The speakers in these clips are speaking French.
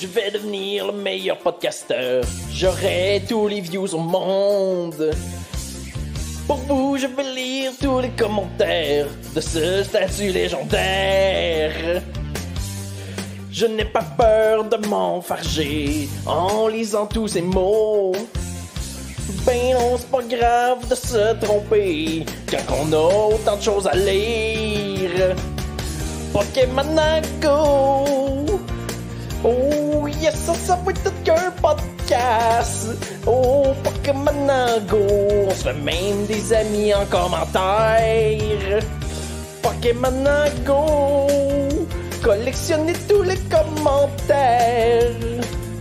Je vais devenir le meilleur podcasteur. J'aurai tous les views au monde. Pour vous, je vais lire tous les commentaires de ce statut légendaire. Je n'ai pas peur de m'enfarger en lisant tous ces mots. Ben non, c'est pas grave de se tromper quand on a autant de choses à lire. Pokémon Go. Oh ça ça peut tout qu'un podcast. Oh, Pokémon Go, on se fait même des amis en commentaire. Pokémon Go, collectionnez tous les commentaires.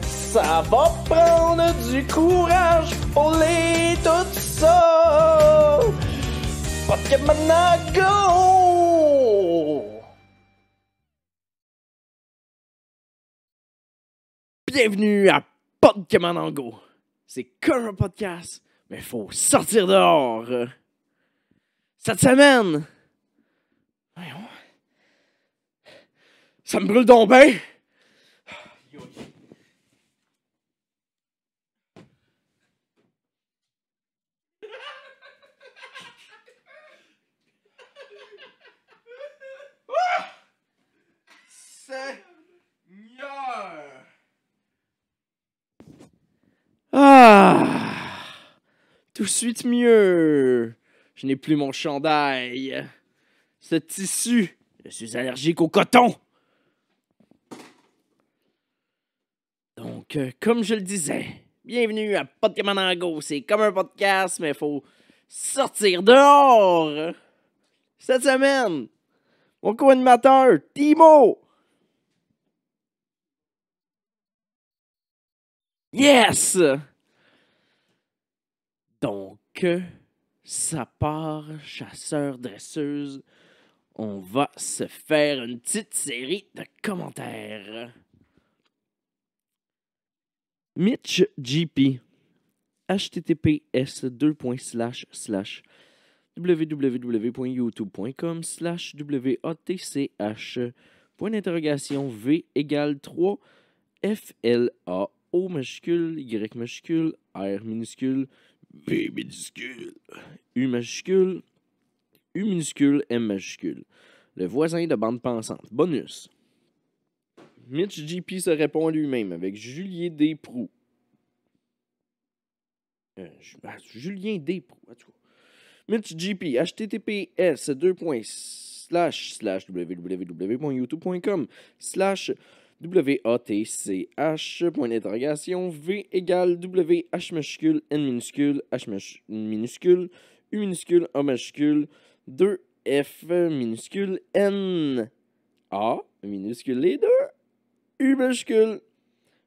Ça va prendre du courage pour les tout ça. Pokémon Go! bienvenue à Podcamanango. C'est comme un podcast, mais faut sortir dehors. Cette semaine, ça me brûle donc bien. Tout de suite mieux. Je n'ai plus mon chandail. Ce tissu. Je suis allergique au coton. Donc, euh, comme je le disais, bienvenue à Pokémon C'est comme un podcast, mais il faut sortir dehors. Cette semaine, mon co-animateur, Timo. Yes! donc ça part, chasseur-dresseuse, on va se faire une petite série de commentaires. Mitch GP https www.youtube.com slash watch point d'interrogation v égale 3 fla o majuscule y majuscule r minuscule V minuscule, U majuscule, U minuscule, M majuscule. Le voisin de bande pensante. Bonus. Mitch GP se répond à lui-même avec Julien Desproux. Euh, ah, Julien Desproux, en tout cas. Mitch JP, https www.youtube.com slash W-A-T-C-H, point d'interrogation, V égale W, H majuscule, N minuscule, H minuscule, U minuscule, A majuscule, 2, F minuscule, N, A minuscule, les deux, U majuscule,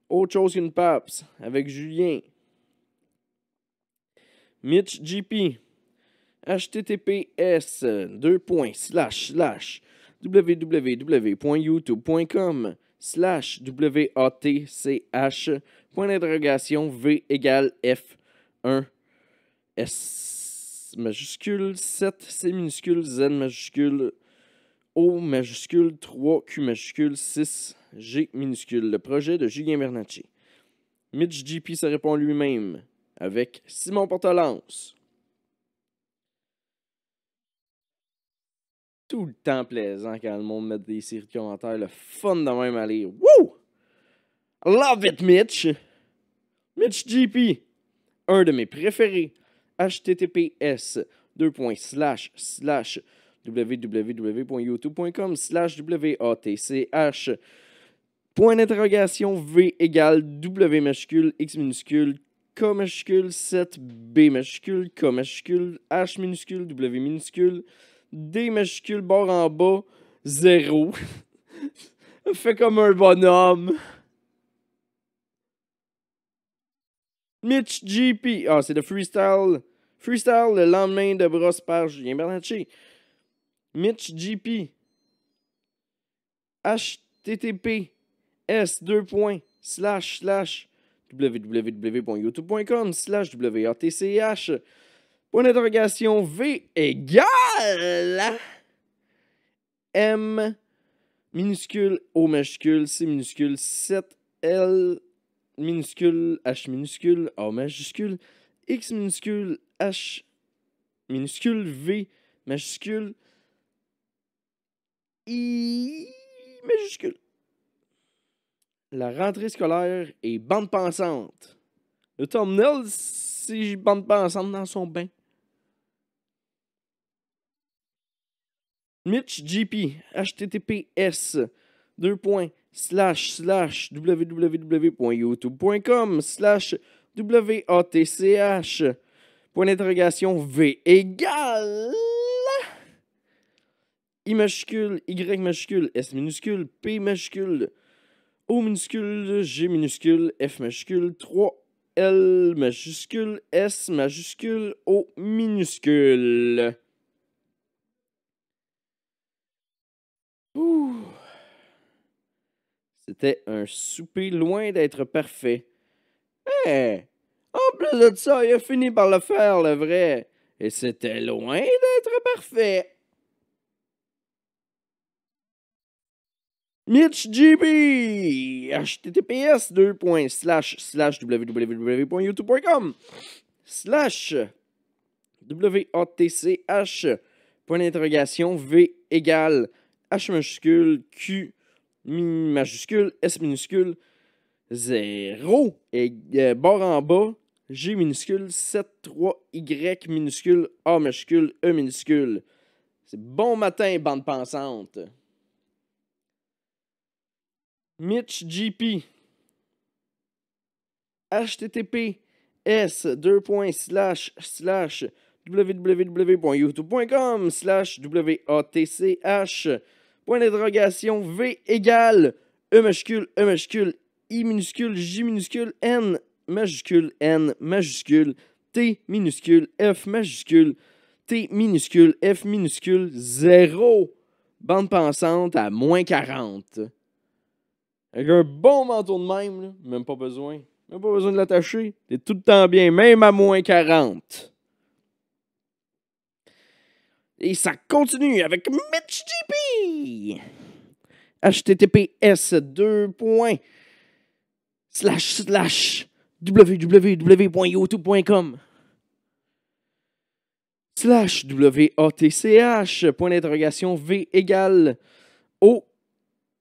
autre chose qu'une PAPS, avec Julien. Mitch GP, https, 2 slash, slash, www.youtube.com, slash W-A-T-C-H, point d'interrogation V égale F1 S majuscule 7 C minuscule Z majuscule O majuscule 3 Q majuscule 6 G minuscule. Le projet de Julien Bernacci. Mitch GP se répond lui-même avec Simon Portalance. tout le temps plaisant quand le monde met des séries de commentaires. Le fun de même aller. Woo! Love it, Mitch! Mitch GP, un de mes préférés. https www.youtube.com slash w-a-t-c-h point d'interrogation v égale w majuscule x minuscule k majuscule 7 b majuscule k majuscule h minuscule w minuscule D majuscule bord en bas, zéro. fait comme un bonhomme. Mitch GP. Ah, c'est le freestyle. Freestyle le lendemain de brosse par Julien Bernacci. Mitch GP. HTTP. S 2 Slash slash www.youtube.com slash WATCH Point d'interrogation V égale M minuscule O majuscule C minuscule 7 L minuscule H minuscule O majuscule X minuscule H minuscule V majuscule I majuscule. La rentrée scolaire est bande pensante. Le tunnel, c'est bande pensante dans son bain. MitchGP, https, deux points, slash, slash, www.youtube.com, slash, W-A-T-C-H, point d'interrogation, v égale, i majuscule, y majuscule, s minuscule, p majuscule, o minuscule, g minuscule, f majuscule, 3, l majuscule, s majuscule, o minuscule. Ouh. C'était un souper loin d'être parfait. Hé! Hein? en plus de ça, il a fini par le faire, le vrai. Et c'était loin d'être parfait. G.B. https www.youtube.com slash w-a-t-c-h point d'interrogation v égale H majuscule, Q majuscule, S minuscule, 0, et euh, bord en bas, G minuscule, 7, 3, Y minuscule, A majuscule, E minuscule. C'est bon matin, bande pensante. Mitch GP. H-T-T-P-S, slash, www.youtube.com slash W-A-T-C-H point d'interrogation, V égale E majuscule, E majuscule, I minuscule, J minuscule, N majuscule, N majuscule, T minuscule, F majuscule, T minuscule, F minuscule, 0. Bande pensante à moins 40. Avec un bon manteau de même, même pas besoin. Même pas besoin de l'attacher. T'es tout le temps bien, même à moins 40. Et ça continue avec Mitch GP! https 2. slash slash www.youtube.com slash WATCH point d'interrogation V égale O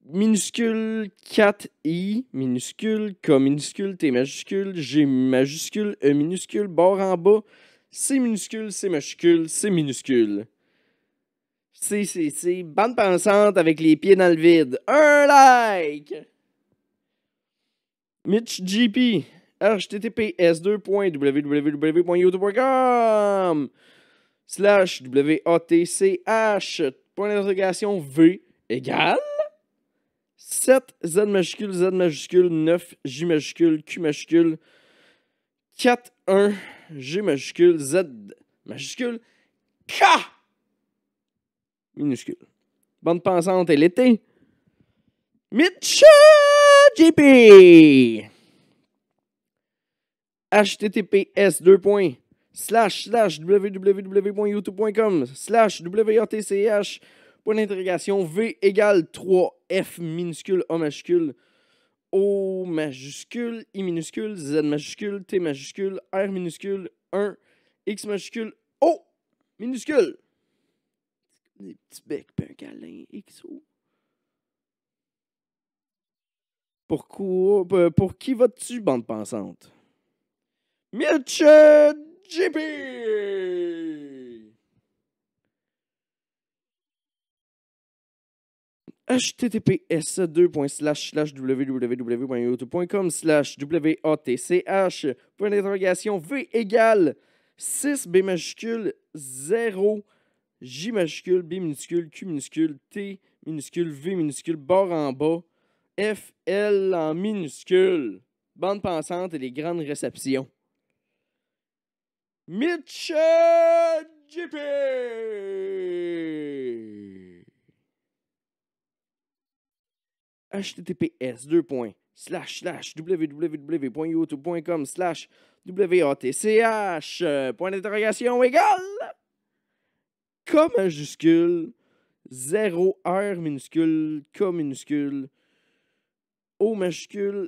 minuscule 4i minuscule K minuscule T majuscule G majuscule E minuscule barre en bas C minuscule C majuscule C minuscule c'est, c'est, c'est. Bande pensante avec les pieds dans le vide. Un like! MitchGP https://www.youtube.com slash WATCH point d'interrogation V égale 7 Z majuscule Z majuscule 9 J majuscule Q majuscule 4 1 G majuscule Z majuscule K minuscule. bande pensante, et l'été, Mitcha JP! https 2. slash slash www.youtube.com slash W-A-T-C-H point d'interrogation, v égale 3 f minuscule a majuscule o majuscule i minuscule z majuscule t majuscule r minuscule 1 x majuscule o minuscule des petits becs, puis un câlin, XO. Pourquoi, pour qui vas tu bande pensante? Milch JP! https www.youtube.com slash h point d'interrogation v égale 6 b majuscule 0 J majuscule, B minuscule, Q minuscule, T minuscule, V minuscule, bord en bas, F, L en minuscule, bande pensante et les grandes réceptions. Mitch JP! https 2 slash slash euh, point d'interrogation égale K majuscule, 0 R minuscule, K minuscule, O majuscule,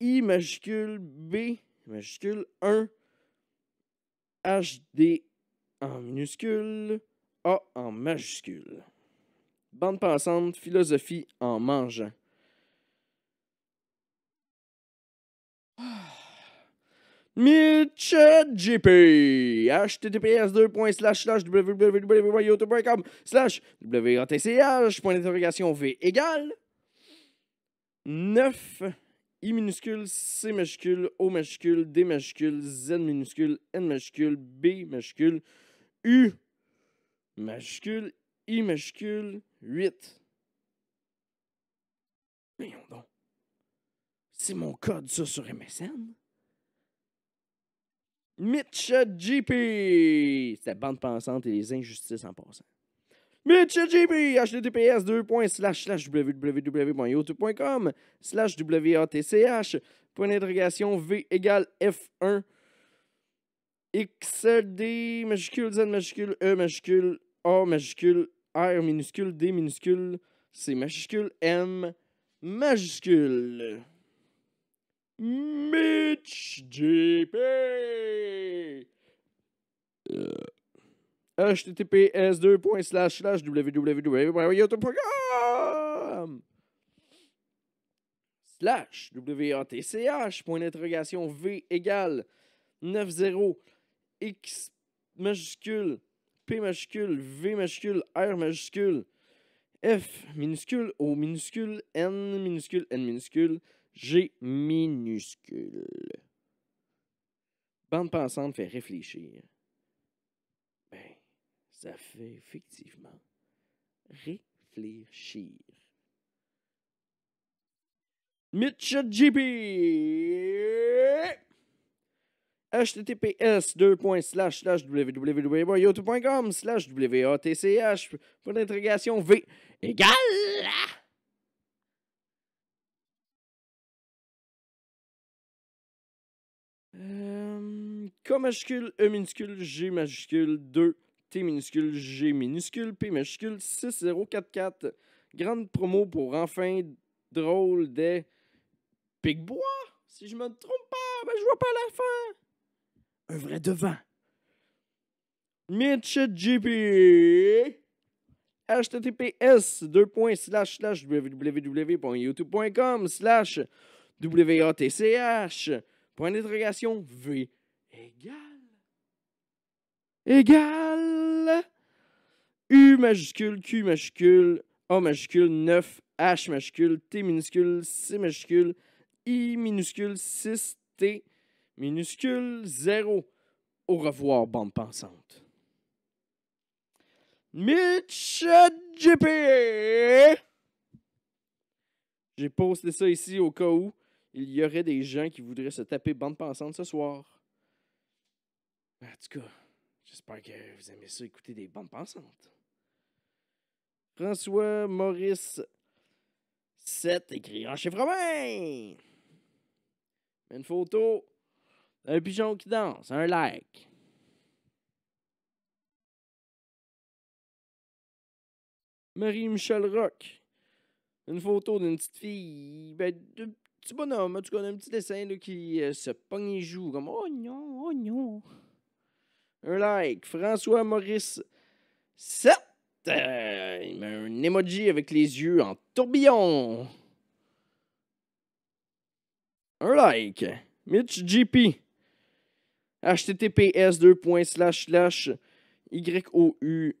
I majuscule, B majuscule, 1, HD en minuscule, A en majuscule. Bande passante, philosophie en mangeant. Ah mitchgp https www.youtube.com slash WATCH, e e point d'interrogation V égale 9 I minuscule, C majuscule, O majuscule, D majuscule, Z minuscule, N majuscule, B majuscule, U majuscule, I majuscule, 8. Voyons donc. C'est mon code, ça, sur MSN? Mitch GP. C'était bande pensante et les injustices en passant. Mitch GP, https www.youtube.com slash watch point d'interrogation v égale f1 xd majuscule z majuscule e majuscule a majuscule r minuscule d minuscule c majuscule m majuscule Mitch JP. Euh, slash https www.youtube.com slash watch point d'interrogation v égale 90 x majuscule p majuscule v majuscule r majuscule f minuscule o minuscule n minuscule n minuscule G minuscule. Bande pensante fait réfléchir. Ben, ça fait effectivement réfléchir. GP! https www.youtube.com slash watch pour l'intrigation V égale majuscule, E minuscule, G majuscule, 2, T minuscule, G minuscule, P majuscule, 6044. Grande promo pour enfin drôle des Picbois, si je me trompe pas, mais ben, je vois pas la fin. Un vrai devant. Mitch GP. https www.youtube.com slash watch point d'interrogation v Égal, égal, U majuscule, Q majuscule, A majuscule, 9, H majuscule, T minuscule, C majuscule, I minuscule, 6, T minuscule, 0. Au revoir, bande pensante. Mitch JP! J'ai posté ça ici au cas où il y aurait des gens qui voudraient se taper bande pensante ce soir. Ben, en tout cas, j'espère que vous aimez ça, écouter des bandes pensantes. François Maurice 7, écrit en chiffre ah, romain. Une photo d'un pigeon qui danse, un like. Marie-Michel Rock. Une photo d'une petite fille, ben, de petit bonhomme, en tout cas, un petit dessin qui euh, se pogne et joue, comme Oh non, oh non un like. François Maurice 7. Euh, il met un emoji avec les yeux en tourbillon. Un like. Mitch GP. https 2. Slash slash youtu.be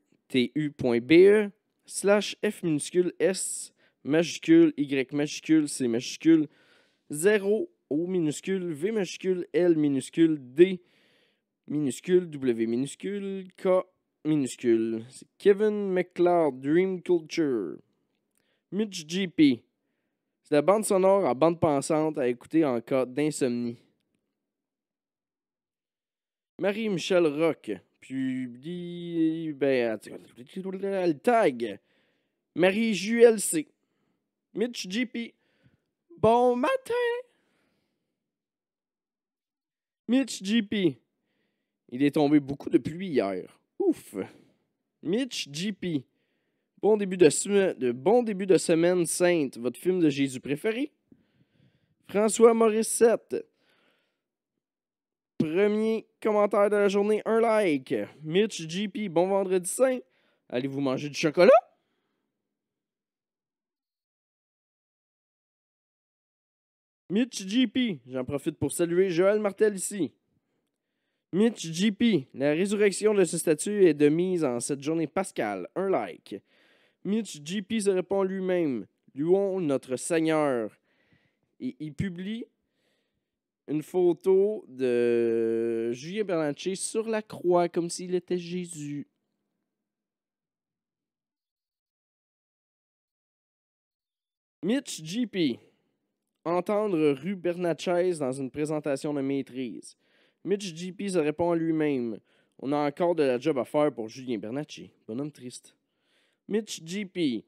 slash f minuscule s majuscule y majuscule c majuscule 0 o minuscule v majuscule l minuscule d minuscule, W minuscule, K minuscule. C'est Kevin McLeod, Dream Culture. Mitch GP. C'est la bande sonore à bande pensante à écouter en cas d'insomnie. Marie-Michel Rock. Puis, ben, le tag. marie C. Mitch GP. Bon matin! Mitch GP. Il est tombé beaucoup de pluie hier. Ouf! Mitch GP. Bon début de, semaine, bon début de semaine sainte. Votre film de Jésus préféré? François Morissette. Premier commentaire de la journée, un like. Mitch GP, bon vendredi saint. Allez-vous manger du chocolat? Mitch GP, j'en profite pour saluer Joël Martel ici. Mitch GP, la résurrection de ce statut est de mise en cette journée pascale. Un like. Mitch GP se répond lui-même Louons notre Seigneur. Et il publie une photo de Julien Bernatchez sur la croix comme s'il était Jésus. Mitch GP. Entendre Rue Bernatchez dans une présentation de maîtrise. Mitch GP se répond à lui-même. On a encore de la job à faire pour Julien Bernacci. Bonhomme triste. Mitch GP.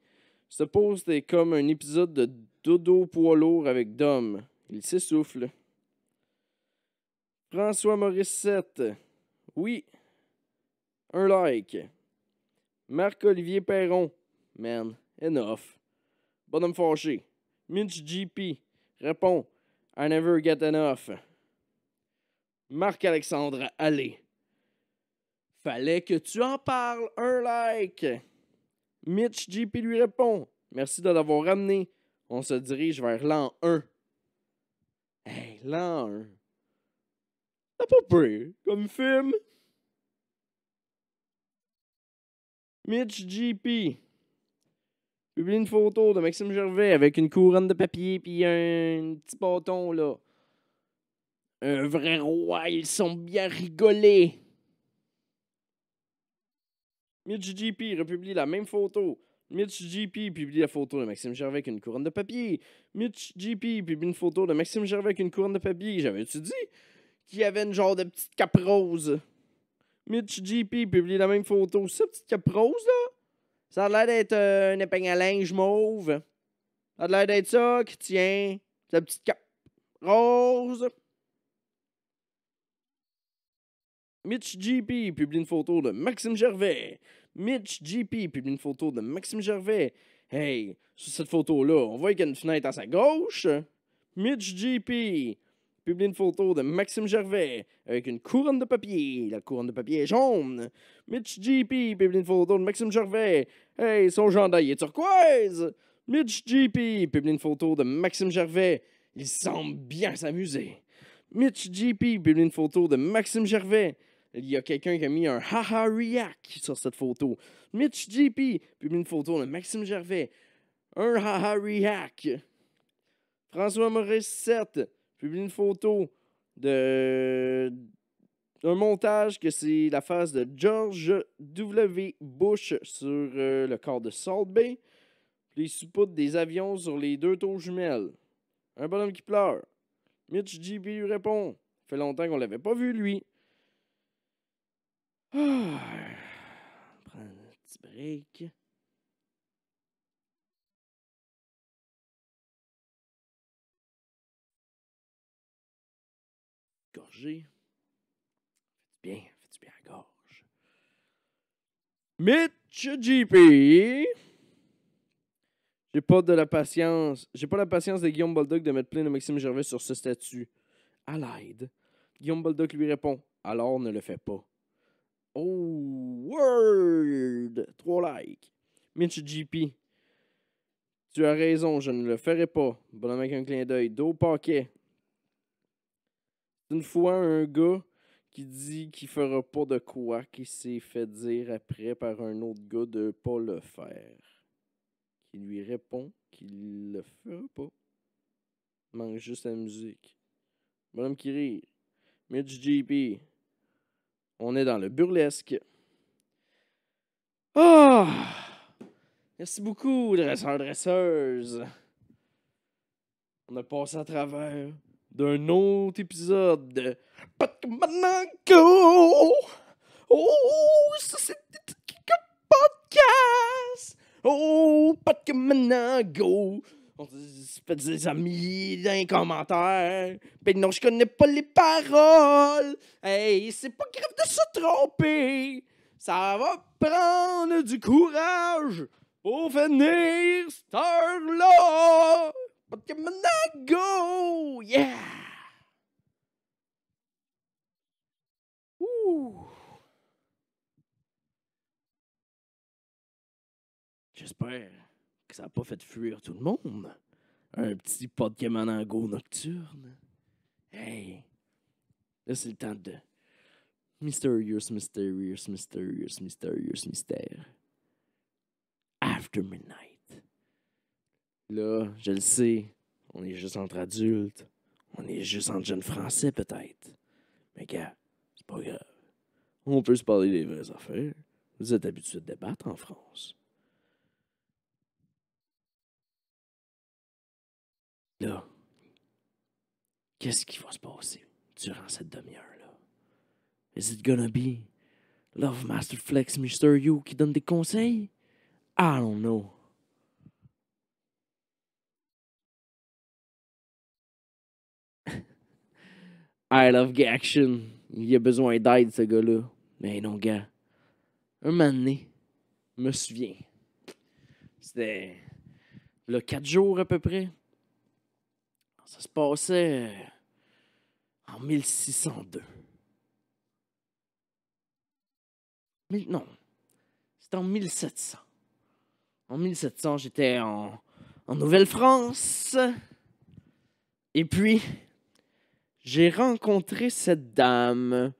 Ce pose est comme un épisode de Dodo poids lourd avec Dom. Il s'essouffle. François Morissette. Oui. Un like. Marc-Olivier Perron. Man, enough. Bonhomme fâché. Mitch GP. Répond. I never get enough. Marc-Alexandre allez. Fallait que tu en parles, un like. Mitch JP lui répond Merci de l'avoir ramené. On se dirige vers l'an 1. Hey, l'an 1. T'as pas peur comme film. Mitch JP publie une photo de Maxime Gervais avec une couronne de papier puis un petit bâton là. Un vrai roi, ils sont bien rigolés. Mitch GP republie la même photo. Mitch GP publie la photo de Maxime Gervais avec une couronne de papier. Mitch GP publie une photo de Maxime Gervais avec une couronne de papier. J'avais-tu dit qu'il y avait une genre de petite cape rose? Mitch GP publie la même photo. Cette petite cape rose, là, ça a l'air d'être euh, un épingle à linge mauve. Ça a l'air d'être ça qui tient cette petite cape rose. Mitch GP publie une photo de Maxime Gervais. Mitch GP publie une photo de Maxime Gervais. Hey, sur cette photo-là, on voit qu'il y a une fenêtre à sa gauche. Mitch GP publie une photo de Maxime Gervais avec une couronne de papier. La couronne de papier est jaune. Mitch GP publie une photo de Maxime Gervais. Hey, son gendarme est turquoise. Mitch GP publie une photo de Maxime Gervais. Il semble bien s'amuser. Mitch GP publie une photo de Maxime Gervais il y a quelqu'un qui a mis un haha react sur cette photo. Mitch GP publie une photo de Maxime Gervais. Un haha react. François Morissette publie une photo de un montage que c'est la face de George W. Bush sur euh, le corps de Salt Bay. Les soupoutes des avions sur les deux taux jumelles. Un bonhomme qui pleure. Mitch GP lui répond. fait longtemps qu'on l'avait pas vu, lui. Ah, prendre un petit break. Gorgé. Fais-tu bien, fais-tu bien à gorge. Mitch GP. J'ai pas de la patience. J'ai pas la patience de Guillaume Baldock de mettre plein de Maxime Gervais sur ce statut. À l'aide. Guillaume Baldock lui répond Alors ne le fais pas. Oh, word! Trois likes. Mitch GP. Tu as raison, je ne le ferai pas. Bonhomme avec un clin d'œil. Dos paquet. Une fois, un gars qui dit qu'il fera pas de quoi, qui s'est fait dire après par un autre gars de pas le faire. Qui lui répond qu'il le fera pas. Il manque juste la musique. Bonhomme qui rit. Mitch GP. On est dans le burlesque. Ah! Merci beaucoup, dresseurs, dresseuses. On a passé à travers d'un autre épisode de Pac-Manango! Oh, ça c'est podcast! Oh, on se fait des amis dans les commentaires. Ben non, je connais pas les paroles. Hey, c'est pas grave de se tromper. Ça va prendre du courage pour venir Star là Pokémon Go! Yeah! Ouh! J'espère ça n'a pas fait fuir tout le monde. Un petit Pokémon en nocturne. Hey! Là, c'est le temps de. Mysterious, mysterious, mysterious, mysterious, mystère. After midnight. Là, je le sais, on est juste entre adultes. On est juste entre jeunes français, peut-être. Mais gars, c'est pas grave. On peut se parler des vraies affaires. Vous êtes habitués de débattre en France. Là, qu'est-ce qui va se passer durant cette demi-heure-là? Is it gonna be Love Master Flex Mr. You qui donne des conseils? I don't know. I love Gaction. Il a besoin d'aide, ce gars-là. Mais non, gars. Un moment me souviens. C'était. Là, quatre jours à peu près. Ça se passait en 1602. non, c'était en 1700. En 1700, j'étais en Nouvelle-France. Et puis, j'ai rencontré cette dame.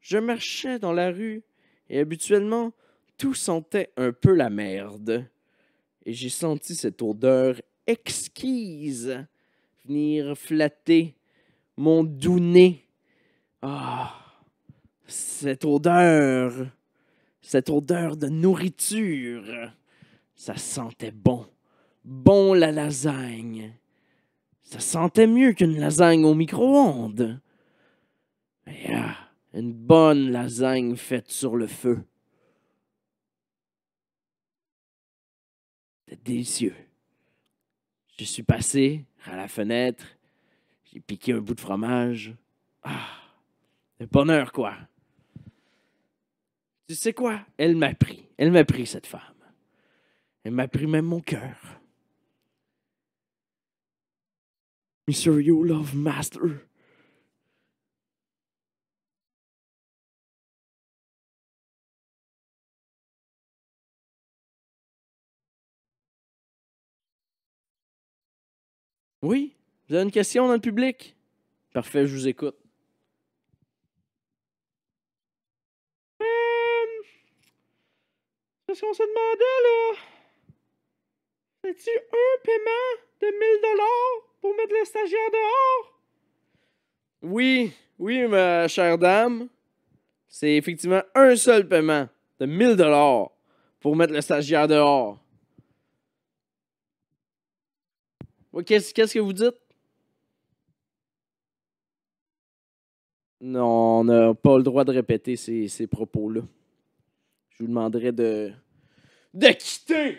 Je marchais dans la rue et habituellement, tout sentait un peu la merde. Et j'ai senti cette odeur exquise venir flatter mon doux nez. Ah, cette odeur, cette odeur de nourriture, ça sentait bon, bon la lasagne. Ça sentait mieux qu'une lasagne au micro-ondes. Ah, une bonne lasagne faite sur le feu. C'était délicieux. Je suis passé à la fenêtre, j'ai piqué un bout de fromage. Ah, le bonheur, quoi. Tu sais quoi? Elle m'a pris. Elle m'a pris, cette femme. Elle m'a pris même mon cœur. Monsieur You Love Master. Oui? Vous avez une question dans le public? Parfait, je vous écoute. Euh... ce qu'on se demandait, là. C'est-tu un paiement de 1000$ pour mettre le stagiaire dehors? Oui, oui, ma chère dame. C'est effectivement un seul paiement de 1000$ pour mettre le stagiaire dehors. Qu'est-ce que vous dites? Non, on n'a pas le droit de répéter ces, propos-là. Je vous demanderai de. de quitter!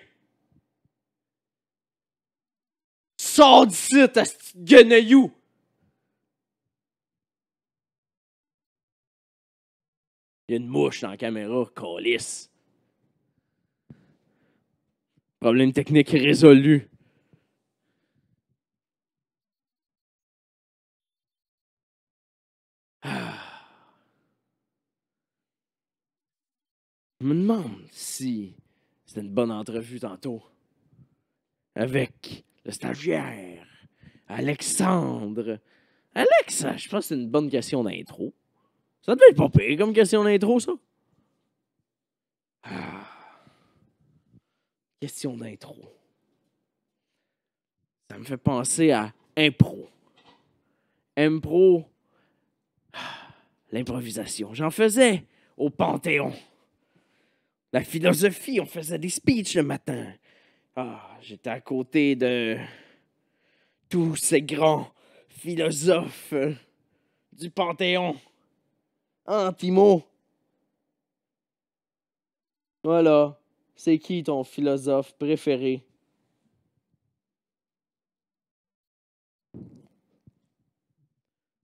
Sors d'ici, ta Il y a une mouche dans la caméra, calice. Problème technique résolu. Je me demande si c'était une bonne entrevue tantôt avec le stagiaire Alexandre. Alex, hein, je pense que c'est une bonne question d'intro. Ça devait être pas pire comme question d'intro, ça. Ah, question d'intro. Ça me fait penser à impro. Impro. Ah, l'improvisation. J'en faisais au Panthéon la philosophie, on faisait des speeches le matin. Ah, j'étais à côté de tous ces grands philosophes euh, du Panthéon. Hein, Timo? Voilà. C'est qui ton philosophe préféré?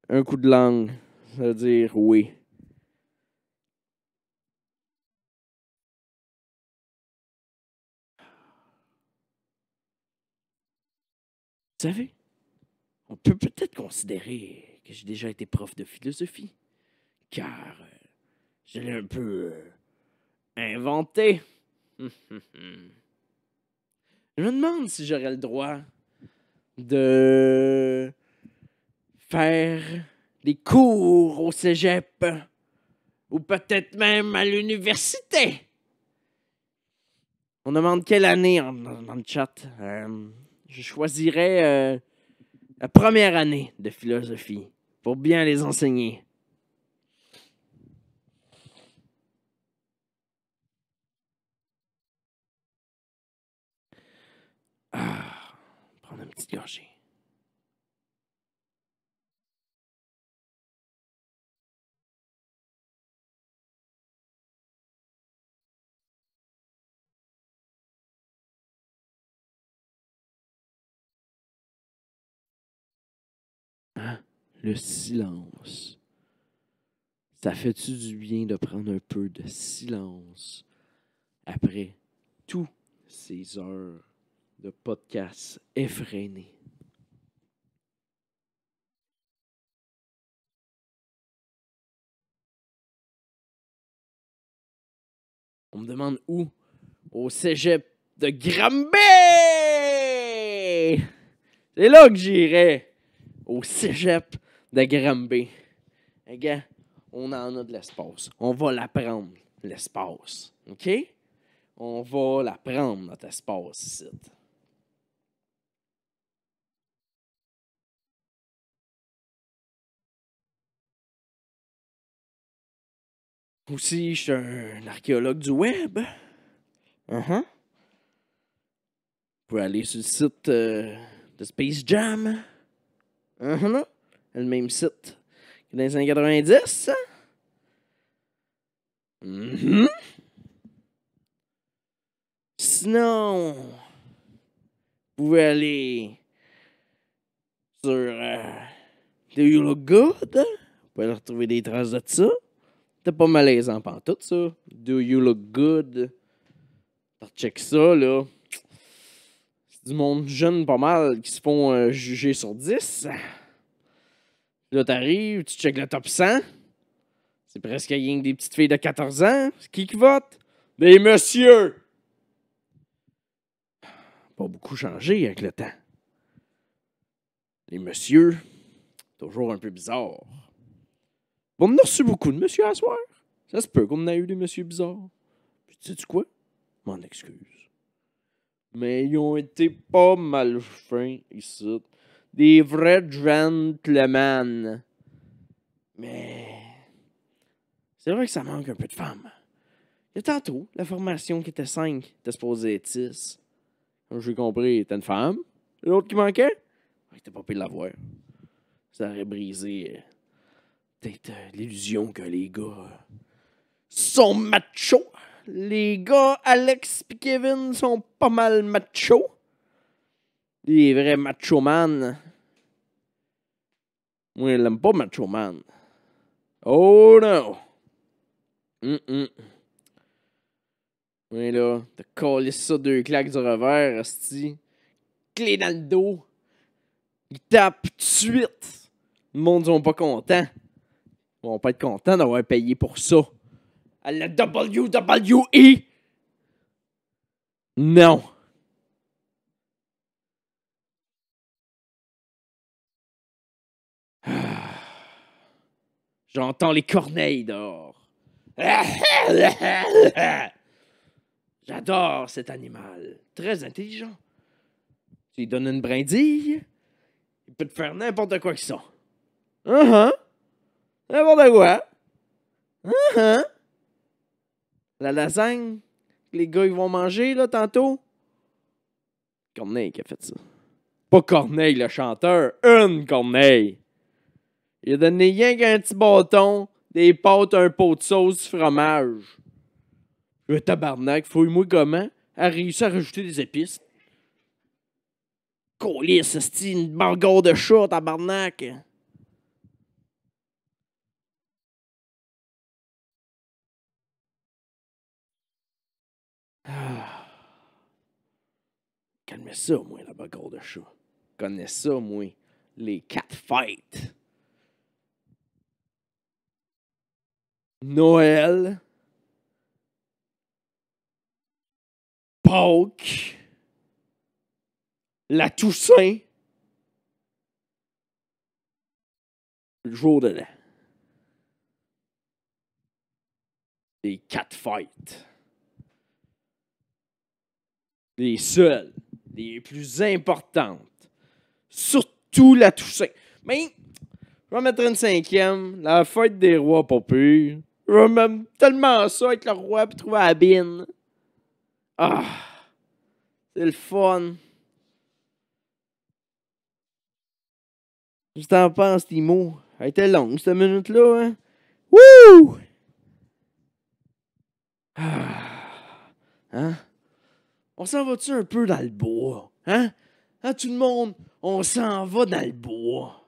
Un coup de langue, ça veut dire oui. Vous savez, on peut peut-être considérer que j'ai déjà été prof de philosophie, car euh, je l'ai un peu euh, inventé. je me demande si j'aurais le droit de faire des cours au cégep ou peut-être même à l'université. On demande quelle année en, dans chat. Euh, je choisirais euh, la première année de philosophie pour bien les enseigner. Ah, prendre une petite gorgée. Hein? Le silence. Ça fait-tu du bien de prendre un peu de silence après toutes ces heures de podcast effrénés. On me demande où? Au cégep de Granby! C'est là que j'irai! au cégep de Granby. Gars, on en a de l'espace. On va l'apprendre, l'espace. OK? On va l'apprendre, notre espace ici. Aussi, je suis un archéologue du web. Uh aller sur le site euh, de Space Jam. Uh -huh. Le même site que dans les années 90. Hein? -hmm. Sinon, vous pouvez aller sur Do You Look Good. Hein? Vous pouvez retrouver des traces de ça. T'es pas malaisant en tout ça. Do You Look Good. check ça, là du monde jeune pas mal qui se font euh, juger sur 10. Là, t'arrives, tu check le top 100. C'est presque rien que des petites filles de 14 ans. C'est qui qui vote? Des messieurs! Pas beaucoup changé avec le temps. Les messieurs, toujours un peu bizarre. Bon, on a reçu beaucoup de monsieur à soir. Ça se peut qu'on en ait eu des messieurs bizarres. Puis, sais tu quoi? M'en excuse mais ils ont été pas mal fins ici. Des vrais gentlemen. Mais. C'est vrai que ça manque un peu de femmes. Il y a tantôt, la formation qui était 5 était supposée être 6. j'ai compris, était une femme. L'autre qui manquait, ah, il était pas pire de l'avoir. Ça aurait brisé euh, peut-être euh, l'illusion que les gars euh, sont machos. Les gars, Alex et Kevin sont pas mal machos. Les vrais macho man. Moi, je l'aime pas, macho man. Oh non! mm -mm. Oui, là, t'as collé ça deux claques du revers, Asti. Clé dans le dos. Il tape tout de suite. Le monde sont pas contents. Ils vont pas être contents d'avoir payé pour ça à la WWE? Non. J'entends les corneilles dehors. J'adore cet animal. Très intelligent. Tu lui donnes une brindille, il peut te faire n'importe quoi que ça. Uh -huh. N'importe quoi. Uh la lasagne, que les gars, ils vont manger, là, tantôt. Corneille qui a fait ça. Pas Corneille, le chanteur. Une Corneille. Il a donné rien qu'un petit bâton, des pâtes, un pot de sauce, du fromage. Le tabarnak, fouille-moi comment. A réussi à rajouter des épices. Colis, c'est une bargore de chat, tabarnak. Ah. Calmez ça, moi, la bagarre de chat. Connais ça, moi. Les quatre fêtes. Noël. Pâques. La Toussaint. Le jour de l'an. Les quatre fêtes les seules, les plus importantes. Surtout la Toussaint. Mais je vais mettre une cinquième, la fête des rois pas Je vais même tellement ça être le roi pour trouver la Ah, c'est le fun. Je t'en pense, Timo. Elle était longue, cette minute-là, hein? Wouh! Ah, hein? on s'en va-tu un peu dans le bois? Hein? Hein, tout le monde, on s'en va dans le bois.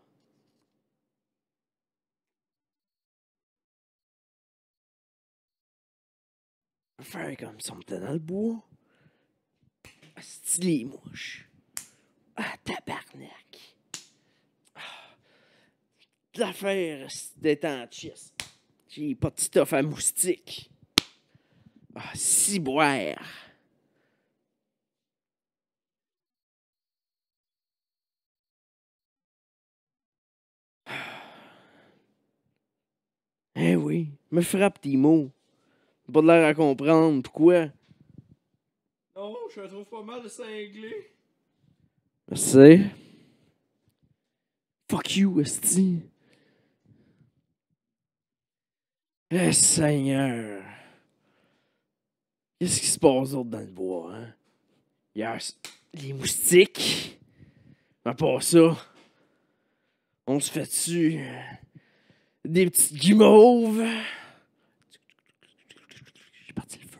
Faire comme si on était dans le bois. les mouche. Ah, tabarnak. Ah, L'affaire d'être en chiste. J'ai pas de stuff à moustique. Ah, ciboire. Eh oui, me frappe tes mots. Pas de l'air à comprendre, pourquoi? Non, je trouve pas mal de cinglé. Merci. Fuck you, Esti. Eh Seigneur. Qu'est-ce qui se passe d'autre dans le bois, hein? Il les moustiques. Mais pas ça. On se fait dessus des petites guimauves. J'ai parti le feu.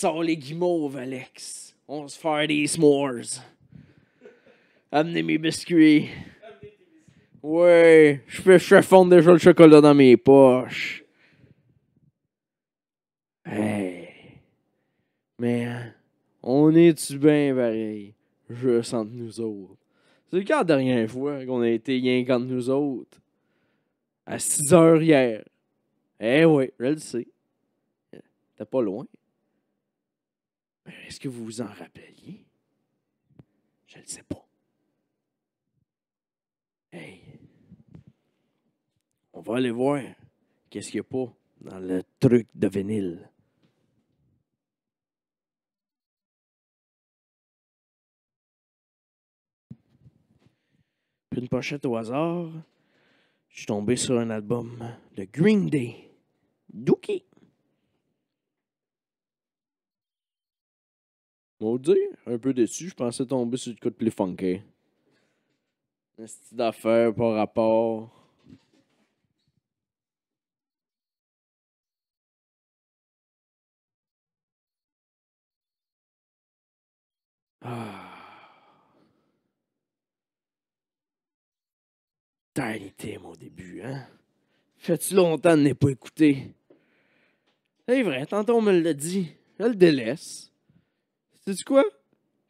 Sors les guimauves, Alex. On se fait des s'mores. Amenez mes biscuits. Ouais, je fais, je fondre déjà le chocolat dans mes poches. Hey. Mais on est-tu bien pareil? Je sens nous autres. C'est quand la dernière fois qu'on a été rien contre nous autres? À 6 heures hier. Eh oui, je le sais. T'es pas loin. Mais est-ce que vous vous en rappeliez? Je le sais pas. Hey, on va aller voir qu'est-ce qu'il y a pas dans le truc de vinyle. Puis une pochette au hasard, je suis tombé sur un album de Green Day, Dookie. Maudit, un peu déçu, je pensais tomber sur du coup de plus funky. Un style d'affaires, par rapport. Ah. Tiny Tim au début, hein? Fais-tu longtemps de n'est pas écouté? C'est vrai, tantôt on me l'a dit. elle le délaisse. cest quoi?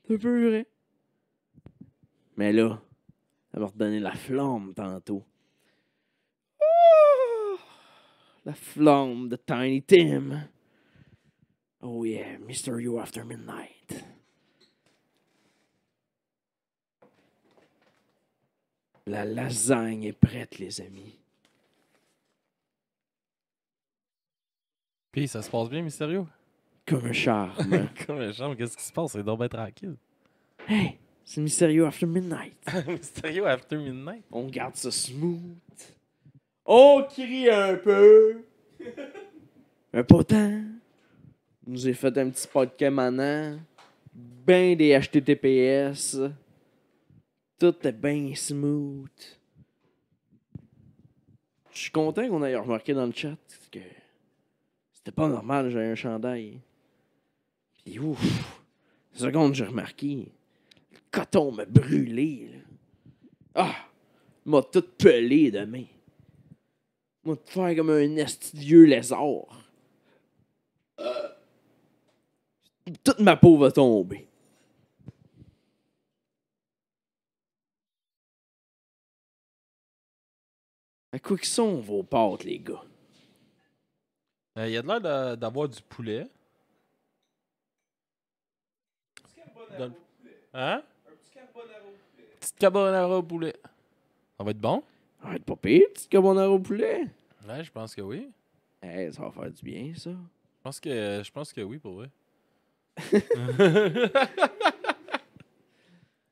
C'est un peu vrai. Mais là, elle m'a redonné la flamme tantôt. Oh! La flamme de Tiny Tim. Oh yeah, Mister You After Midnight. La lasagne est prête, les amis. Puis ça se passe bien, Mysterio? Comme un charme. Comme un charme, qu'est-ce qui se passe? C'est donc bien tranquille. Hey, c'est Mysterio After Midnight. Mysterio After Midnight? On garde ça smooth. On crie un peu. un potent. Nous ai fait un petit podcast maintenant. Ben des HTTPS. Tout est bien smooth. Je suis content qu'on ait remarqué dans le chat que c'était pas normal, j'ai un chandail. Puis ouf, seconde, j'ai remarqué, le coton m'a brûlé. Là. Ah, m'a tout pelé demain. M'a tout comme un vieux lézard. Euh, toute ma peau va tomber. À ben, quoi que sont vos pâtes, les gars? Euh, il y a de l'air d'avoir du poulet. Au poulet. Hein? Un petit carbonara au poulet. Petite hein? carbonara au poulet. Ça va être bon? Ça va être pas pire, petit carbonara au poulet. Ouais, je pense que oui. ça va faire du bien, ça. Je pense que, je pense que oui, pour vrai.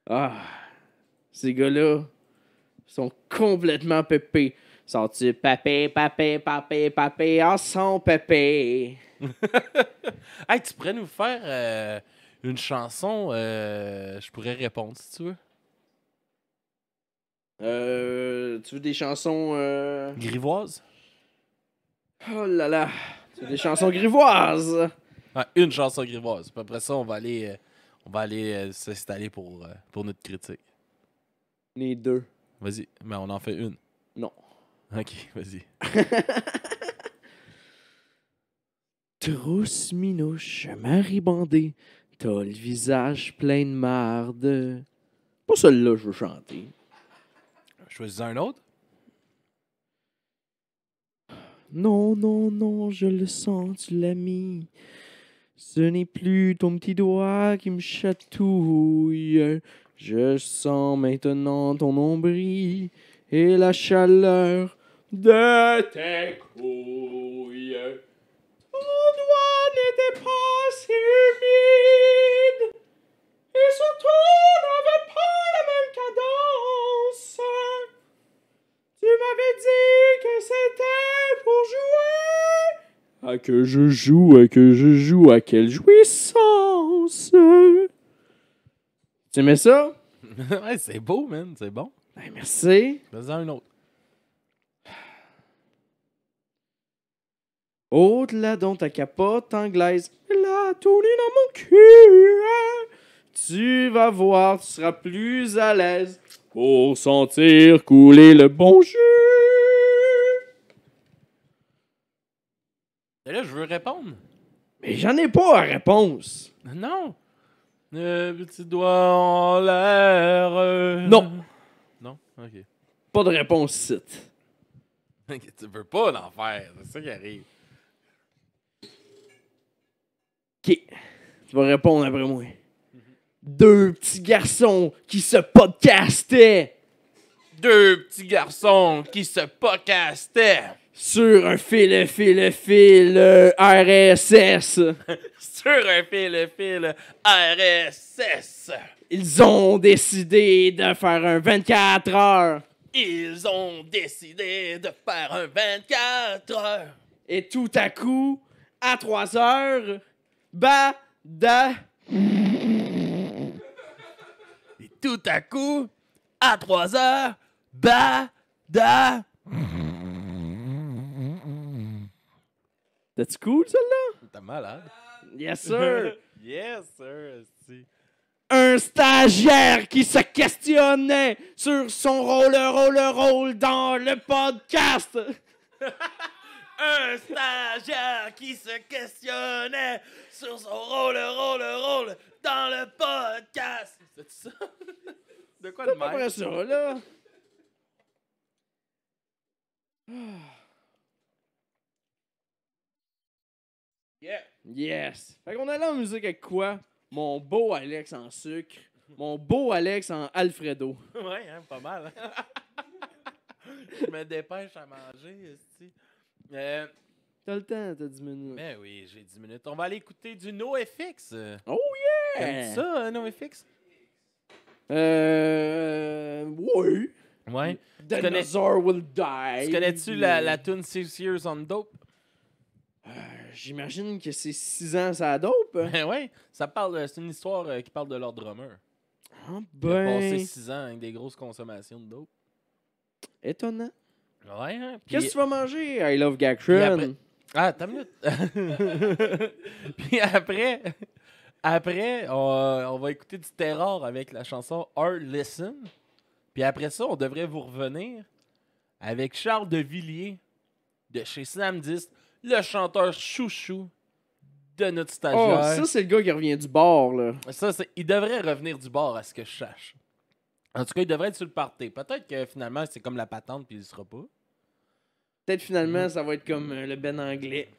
ah, ces gars-là sont complètement pépés. Sors-tu papé, papé, papé, papé, en son papé? hey, tu pourrais nous faire euh, une chanson, euh, je pourrais répondre si tu veux. Euh, tu veux des chansons. Euh, grivoises? Oh là là! Tu veux des chansons grivoises! Ah, une chanson grivoise. Puis après ça, on va aller, on va aller s'installer pour, pour notre critique. Les deux. Vas-y, mais on en fait une. Non. Ok, vas-y. Trousse minouche, maribandée, t'as le visage plein de marde. Pas celle-là, je veux chanter. Choisis un autre? Non, non, non, je le sens, tu l'as mis. Ce n'est plus ton petit doigt qui me chatouille. Je sens maintenant ton nombril et la chaleur de tes couilles. Mon doigt n'était pas si humide, et surtout n'avait pas la même cadence. Tu m'avais dit que c'était pour jouer. Ah que je joue, à que je joue, à quelle jouissance. Tu aimais ça? ouais, c'est beau, man, c'est bon. Ben, merci. Fais-en un autre. Au-delà dont ta capote anglaise, la tournée dans mon cul. Tu vas voir, tu seras plus à l'aise pour sentir couler le bon jus. Et là, je veux répondre. Mais j'en ai pas à réponse. Non. Le euh, petit doigt en l'air. Euh, non. Non? OK. Pas de réponse, site. tu veux pas l'enfer c'est ça qui arrive. tu vas répondre après moi. Deux petits garçons qui se podcastaient. Deux petits garçons qui se podcastaient. Sur un fil, fil, fil RSS. Sur un fil, fil RSS. Ils ont décidé de faire un 24 heures. Ils ont décidé de faire un 24 heures. Et tout à coup, à 3 heures, ba da. Et tout à coup, à 3 heures, ba da. T'es cool, celle-là? T'es malade. Hein? Yes, sir. yes, sir. Un stagiaire qui se questionnait sur son rôle, rôle, rôle dans le podcast. un stagiaire qui se questionnait sur son rôle, rôle, rôle dans le podcast. C'est ça? De quoi le même? C'est ça, là. Ah. Yeah. Yes. Fait qu'on allait en musique avec quoi? Mon beau Alex en sucre. Mon beau Alex en Alfredo. ouais, hein, pas mal. Hein. Je me dépêche à manger, tu euh, t'as le temps, t'as 10 minutes. Ben oui, j'ai 10 minutes. On va aller écouter du NoFX. Oh yeah! Comme ça, hein, NoFX? Euh. Oui. Ouais. Dinosaur will die. Tu connais-tu la, la tune Six Years on Dope? Euh, j'imagine que c'est 6 ans ça dope. Hein. Ben ouais, euh, c'est une histoire qui parle de leur drummer. Ah ben. Il 6 ans avec des grosses consommations de dope. Étonnant. Ouais, hein. Qu'est-ce que tu vas manger? I love Gakron. Après... Ah, t'as minute. puis après, euh, on, va écouter du terror avec la chanson Our Listen. Puis après ça, on devrait vous revenir avec Charles de Villiers de chez Slamdist, le chanteur chouchou de notre stagiaire. Oh, ça, c'est le gars qui revient du bord, là. Ça, il devrait revenir du bord, à ce que je cherche. En tout cas, il devrait être sur le party. Peut-être que finalement, c'est comme la patente, puis il ne sera pas. Peut-être finalement, mm. ça va être comme euh, le Ben anglais.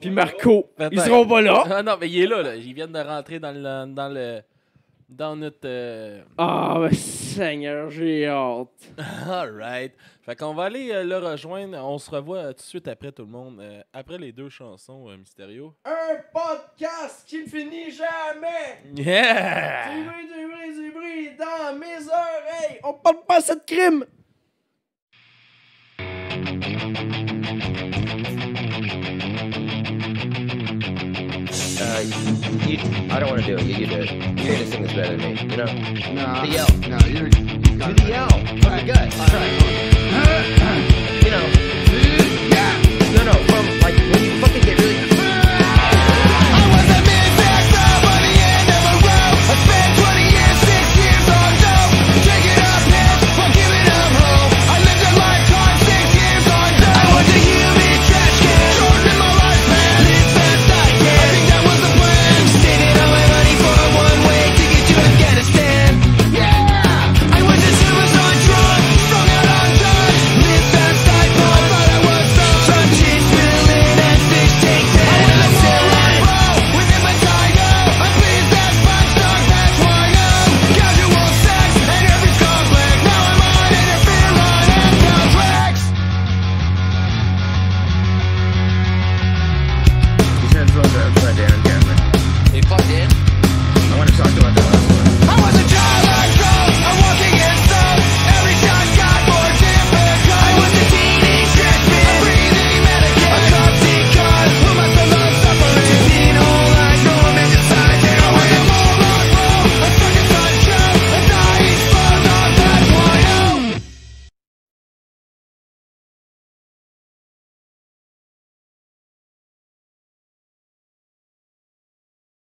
Puis Marco, ils seront pas là. Ah non, mais il est là, là. Ils viennent de rentrer dans le. Dans, le, dans notre. Oh, Ah, ben, Seigneur, j'ai hâte. Alright. Fait qu'on va aller euh, le rejoindre. On se revoit tout de suite après tout le monde. après les deux chansons, Mysterio. Un podcast qui ne finit jamais. Yeah! Du bruit, du bruit, du bruit dans mes oreilles. On parle pas de crime. Uh, you, I don't want to do it. You, you do it. You're gonna better than me. You know? No. The yell. No, you're. you do the yell. From right. the You know.